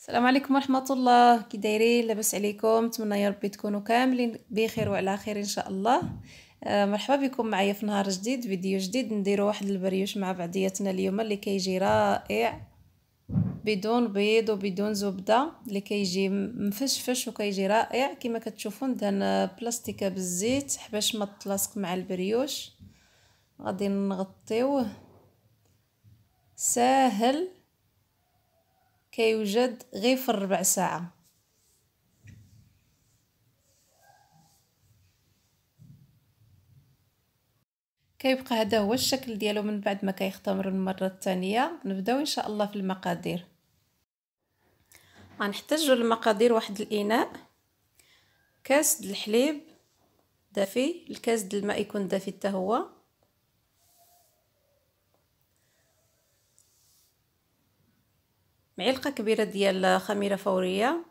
السلام عليكم ورحمه الله كي دايرين لاباس عليكم نتمنى يا ربي تكونوا كاملين بخير وعلى خير ان شاء الله آه، مرحبا بكم معايا في نهار جديد فيديو جديد نديرو واحد البريوش مع بعضياتنا اليوم اللي كيجي رائع بدون بيض وبدون زبده اللي كيجي مفشفش وكيجي رائع كما كتشوفو ندهن بلاستيكه بالزيت حباش ما تلاصق مع البريوش غادي نغطيوه ساهل كيوجد غير في الربع ساعه كيبقى هذا هو الشكل ديالو من بعد ما كيختمر المره الثانيه نبداو ان شاء الله في المقادير غنحتاجو المقادير واحد الاناء كاس د الحليب دافي الكاس د الماء يكون دافي حتى هو معلقة كبيرة ديال خميرة فورية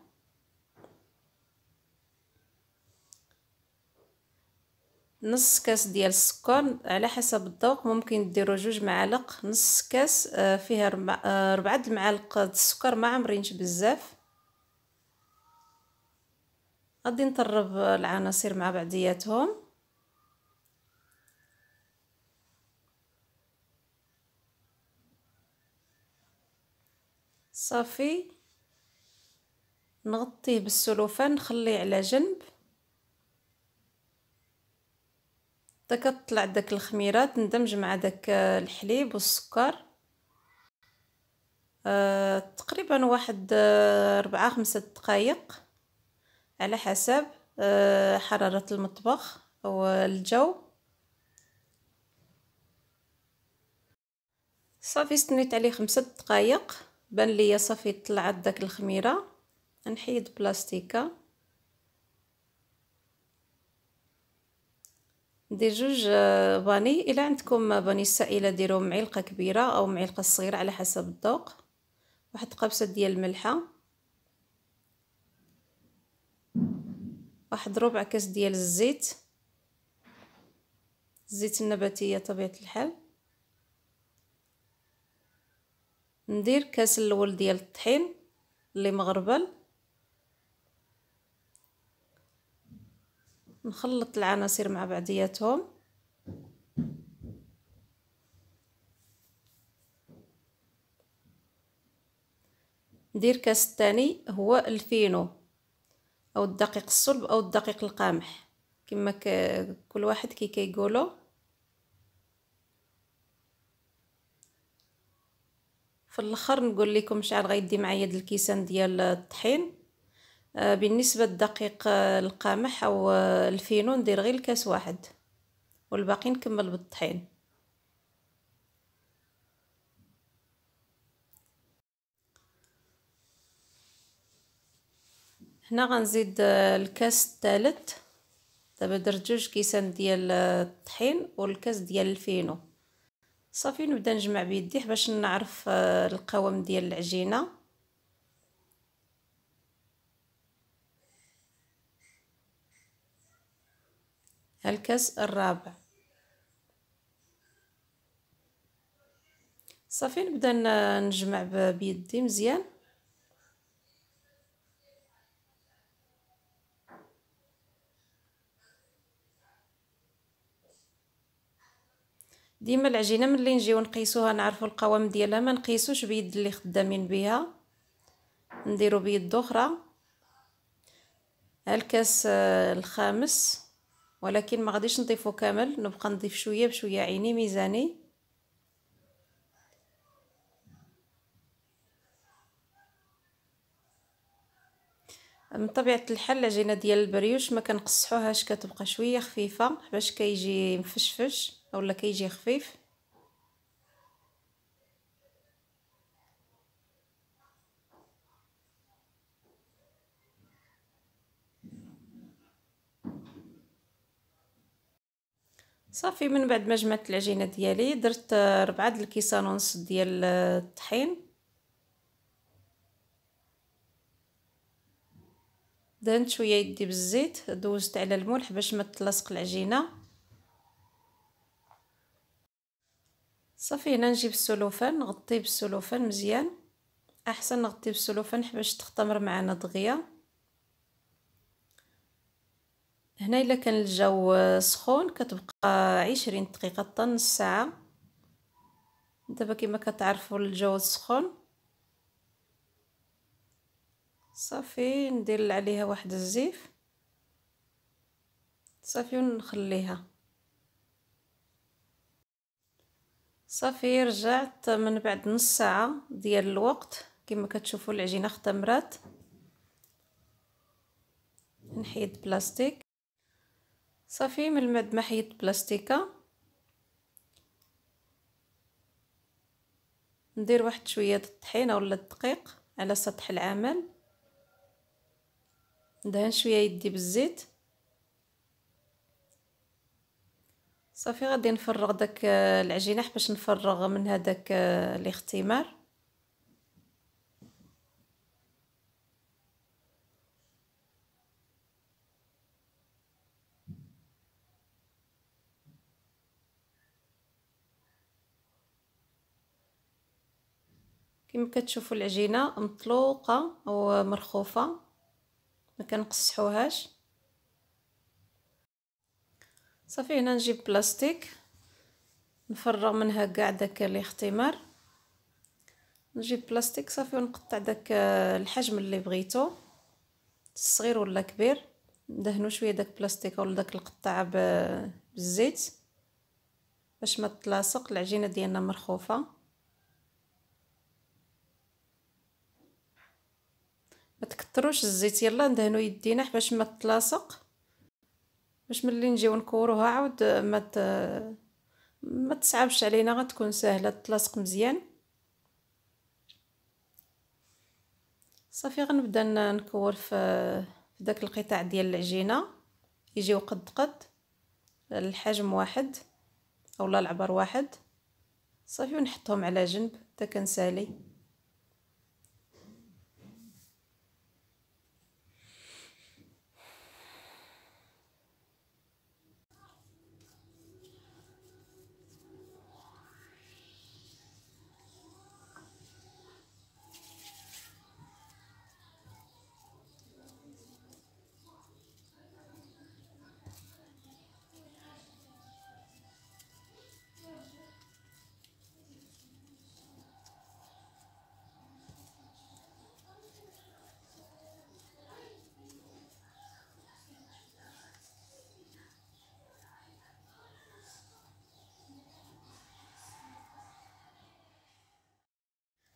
نص كاس ديال السكر على حسب الذوق ممكن ديروا جوج معالق نص كاس آه، فيها ربعة آه، المعالق السكر ما عمرينش بزاف غادي نطرب العناصر مع بعضياتهم صافي نغطيه بالسلوفان نخليه على جنب حتى كطلع داك الخميره تندمج مع داك الحليب والسكر أه تقريبا واحد آه، ربعة خمسة دقائق على حسب أه حرارة المطبخ أو الجو صافي استنيت عليه خمسة دقائق بان ليا صافي طلعت داك الخميره نحيد بلاستيكه ندير جوج آه، باني الا عندكم باني السائله ديروا معلقه كبيره او معلقه صغيره على حسب الذوق واحد قبسه ديال الملحه واحد ربع كاس ديال الزيت الزيت النباتيه طبيعه الحال ندير كاس الاول ديال الطحين اللي مغربل نخلط العناصر مع بعضياتهم ندير كاس الثاني هو الفينو او الدقيق الصلب او الدقيق القامح كما كل واحد كي كيقولوا في الاخر نقول لكم شحال غيدي معايا د الكيسان ديال الطحين آه، بالنسبه للدقيق القمح آه، او آه، الفينو ندير غير الكاس واحد والباقي نكمل بالطحين هنا غنزيد الكاس الثالث دابا درت جوج كيسان ديال الطحين والكاس ديال الفينو صافي نبدا نجمع بيديه باش نعرف القوام ديال العجينه الكاس الرابع صافي نبدا نجمع بيدي آه، مزيان ديما العجينه ملي نجيو نقيسوها نعرفوا القوام ديالها ما نقيسوش بيد اللي خدامين بها نديرو بيد اخرى الكاس آه، الخامس ولكن ما غاديش نضيفو كامل نبقى نضيف شويه بشويه عيني ميزاني من طبيعه الحال العجينه ديال البريوش ما كنقصحوهاش كتبقى شويه خفيفه باش كيجي مفشفش اولا كيجي خفيف صافي من بعد ما جمعت العجينه ديالي درت ربعه د الكيسان ونص ديال الطحين دهنت شويه يدي بالزيت دوزت على الملح باش ما تلصق العجينه صافي هنا نجيب السلوفان نغطيه بالسلوفان مزيان احسن نغطيه بالسلوفان باش تختمر معنا دغيا هنا الا كان الجو سخون كتبقى عشرين دقيقه حتى نص ساعه دابا كما كتعرفوا الجو سخون صافي ندير عليها واحد الزيف صافي ونخليها صافي رجعت من بعد نص ساعه ديال الوقت كما كتشوفوا العجينه اختمرات نحيد بلاستيك صافي من بعد ما حيدت بلاستيكه ندير واحد شويه الطحينه ولا الدقيق على سطح العمل ندهن شويه يدي بالزيت صافي غادي نفرغ داك آه، العجينه باش نفرغ من هذاك آه، الاختمار كما كتشوفوا العجينه مطلوقه ومرخوفه ما كنقصحوهاش صافي هنا نجيب بلاستيك نفرغ منها كاع داك الاختمار نجيب بلاستيك صافي ونقطع داك الحجم اللي بغيتو صغير ولا كبير ندهنو شويه داك بلاستيك ولا داك القطعه بالزيت باش ما تلاصق العجينه ديالنا مرخوفه ما تكثروش الزيت يلا ندهنو يدينا باش ما تلاصق باش ملي نجيو نكوروها عاود ما ت... ما تصعبش علينا غتكون سهله تلاصق مزيان صافي غنبدا نكور في في داك القطاع ديال العجينه يجيو قد قد الحجم واحد اولا العبر واحد صافي ونحطهم على جنب حتى كنسالي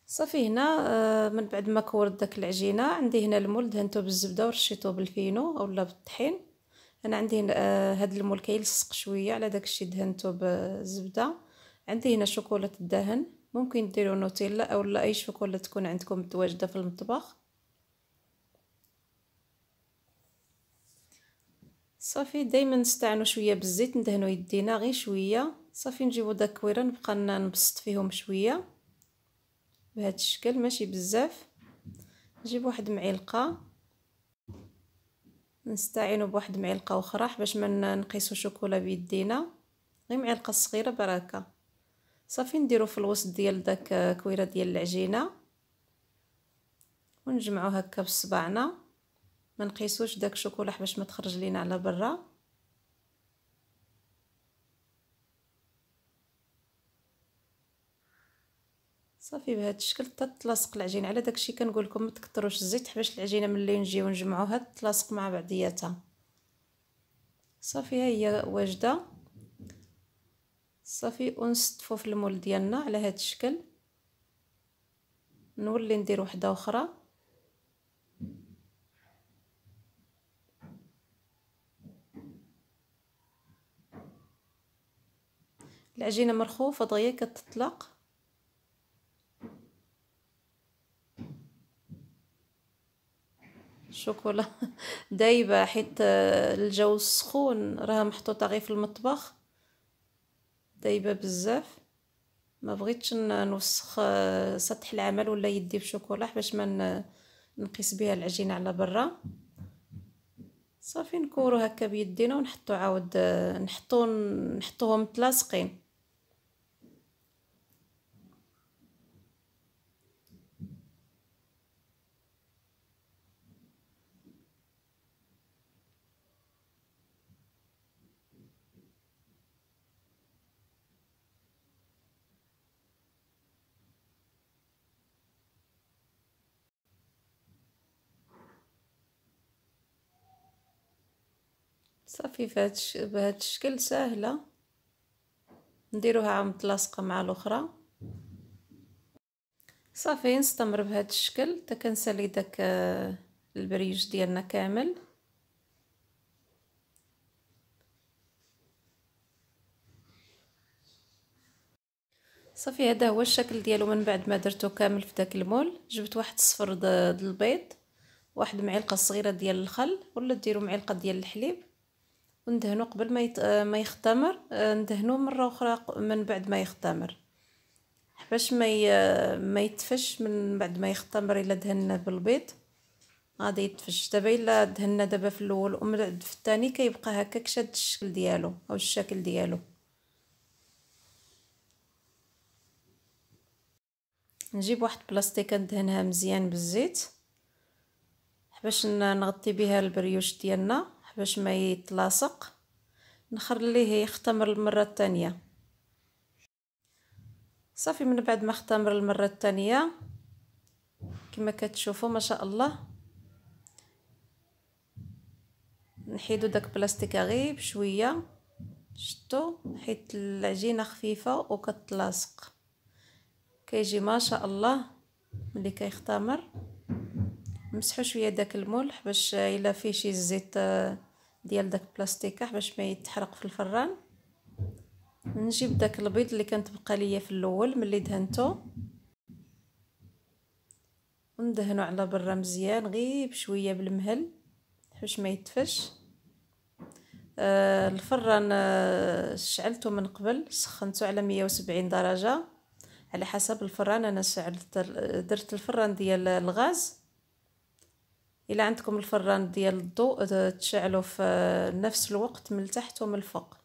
صافي هنا آه، من بعد ما كورت داك العجينه عندي هنا المول دهنته بالزبده ورشيته بالفينو اولا بالطحين انا عندي آه، هاد المول كيلصق شويه على داك الشيء دهنته بالزبده عندي هنا شوكولاته الدهن ممكن ديروا نوتيلا اولا اي شوكولاته تكون عندكم متواجده في المطبخ صافي دائما نستعنوا شويه بالزيت ندهنوا يدينا غير شويه صافي نجيبوا داك كويره نبقى نبسط فيهم شويه بهذا الشكل ماشي بزاف نجيب واحد معلقه نستعين بواحد معلقه اخرى باش ما نقيسو شوكولا بيدينا غير معلقه صغيره بركه صافي نديرو في الوسط ديال داك كويره ديال العجينه ونجمعو هكا بصبعنا ما نقيسوش داك الشوكولا باش ما تخرج لينا على برا صافي بهذا الشكل تتلاصق العجينه على داكشي كنقول لكم ما تكثروش الزيت حباش العجينه ملي نجيو نجمعوها تتلاصق مع بعضياتها صافي ها هي واجده صافي ونستفو في المول ديالنا على هذا الشكل نولي ندير وحده اخرى العجينه مرخوفه دغيا كتطلق الشوكولا دايبه حيت الجو سخون راها محطوطه غير في المطبخ دايبه بزاف ما بغيتش نوسخ آه، سطح العمل ولا يدي بشوكولا باش ما نقيس بها العجينه على برا صافي نكورو هكا بيدينا ونحطو عاود آه، نحطو نحطوهم متلاصقين صافي فهاد بهاد الشكل ساهله نديروها عا متلاصقه مع الاخرى صافي نستمر بهاد الشكل حتى كنسالي داك آه، البريج ديالنا كامل صافي هذا هو الشكل ديالو من بعد ما درتو كامل في داك المول جبت واحد صفر د البيض واحد معلقه صغيره ديال الخل ولا ديروا معلقه ديال الحليب وندهنو قبل ما يت... آه، ما يختمر آه، ندهنو مره اخرى من بعد ما يختمر باش ما ي... ما يتفش من بعد ما يختمر الا دهنا بالبيض غادي يتفش دابا الا دهنا دابا في الاول ومن في الثاني كيبقى هكاك شاد الشكل ديالو او الشكل ديالو نجيب واحد بلاستيكه ندهنها مزيان بالزيت باش نغطي بها البريوش ديالنا باش ما يتلاصق نخليه يختمر المره الثانيه صافي من بعد ما اختمر المره الثانيه كما كتشوفوا ما شاء الله نحيدو داك بلاستيك غيب بشويه شتو حيت العجينه خفيفه وكتلاصق كيجي ما شاء الله ملي كيختمر نمسحو شويه داك الملح باش الا فيه شي زيت آه، ديال داك البلاستيكه باش ما يتحرق في الفران نجيب داك البيض اللي كانت بقى ليا في الاول ملي دهنته وندهنو على برا مزيان غير بشويه بالمهل باش ما يتفش آه، الفران آه، شعلته من قبل سخنته على 170 درجه على حسب الفران انا شعلت درت الفران ديال الغاز الا عندكم الفران ديال الضوء آه، تشعلو في آه، نفس الوقت من التحت ومن الفوق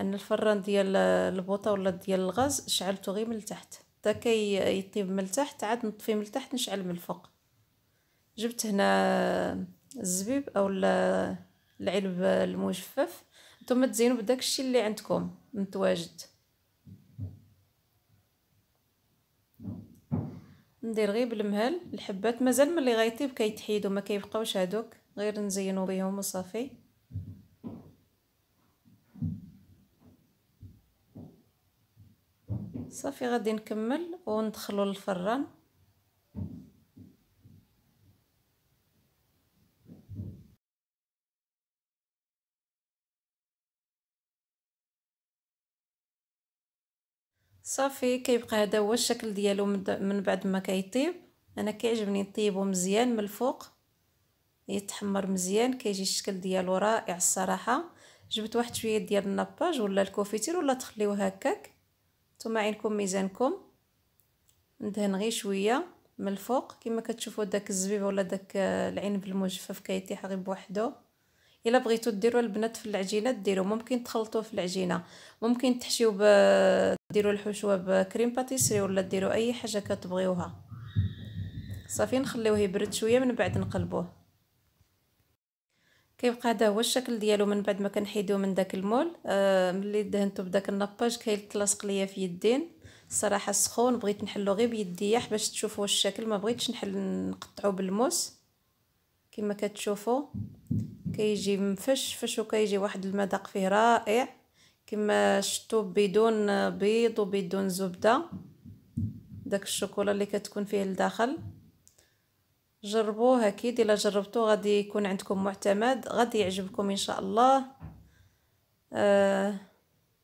ان الفران ديال آه، البوطه ولا ديال الغاز شعلته غير من التحت حتى كي يطيب من التحت عاد نطفي من التحت نشعل من الفوق جبت هنا الزبيب او العلب المجفف نتوما تزينوا بداك الشيء اللي عندكم متواجد ندير غير بالمهل الحبات مازال ملي غيطيب كيتحيدو ما كيبقاوش هادوك غير نزينو بهم وصافي صافي غادي نكمل وندخلو للفران صافي كيبقى هذا هو الشكل ديالو من بعد ما كيطيب انا كيعجبني نطيبو مزيان من الفوق يتحمر مزيان كيجي الشكل ديالو رائع الصراحه جبت واحد شويه ديال الناباج ولا الكوفيتير ولا تخليوه هكاك نتوما عينكم ميزانكم ندهن غير شويه من الفوق كما كتشوفوا داك الزبيب ولا داك آه، العنب المجفف كيطيح غير بوحدو الا بغيتو ديروا البنات في العجينه ديروا ممكن تخلطوه في العجينه ممكن تحشيو ب ديروا الحشوه بكريم باتيسري ولا ديروا اي حاجه كتبغيوها صافي نخليوه يبرد شويه من بعد نقلبوه كيبقى هذا هو الشكل ديالو من بعد ما كنحيدو من داك المول آه ملي دهنتو بداك النباج كيتلاصق ليا في يدين الصراحه سخون بغيت نحلو غير بيدي باش تشوفوا الشكل ما بغيتش نحل نقطعو بالموس كما كتشوفوا كيجي مفش فش وكيجي واحد المذاق فيه رائع كما شفتوا بدون بيض وبدون زبده داك الشوكولا اللي كتكون فيه لداخل جربوه اكيد الا جربتوه غادي يكون عندكم معتمد غادي يعجبكم ان شاء الله آه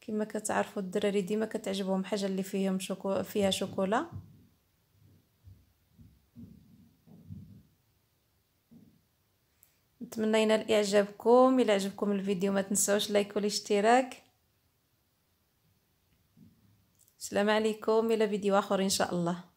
كما كتعرفوا الدراري ديما كتعجبهم حاجه اللي فيهم شوكو فيها شوكولا نتمنى ينال اعجابكم الى عجبكم الفيديو ما تنسوش لايك والاشتراك السلام عليكم الى فيديو اخر ان شاء الله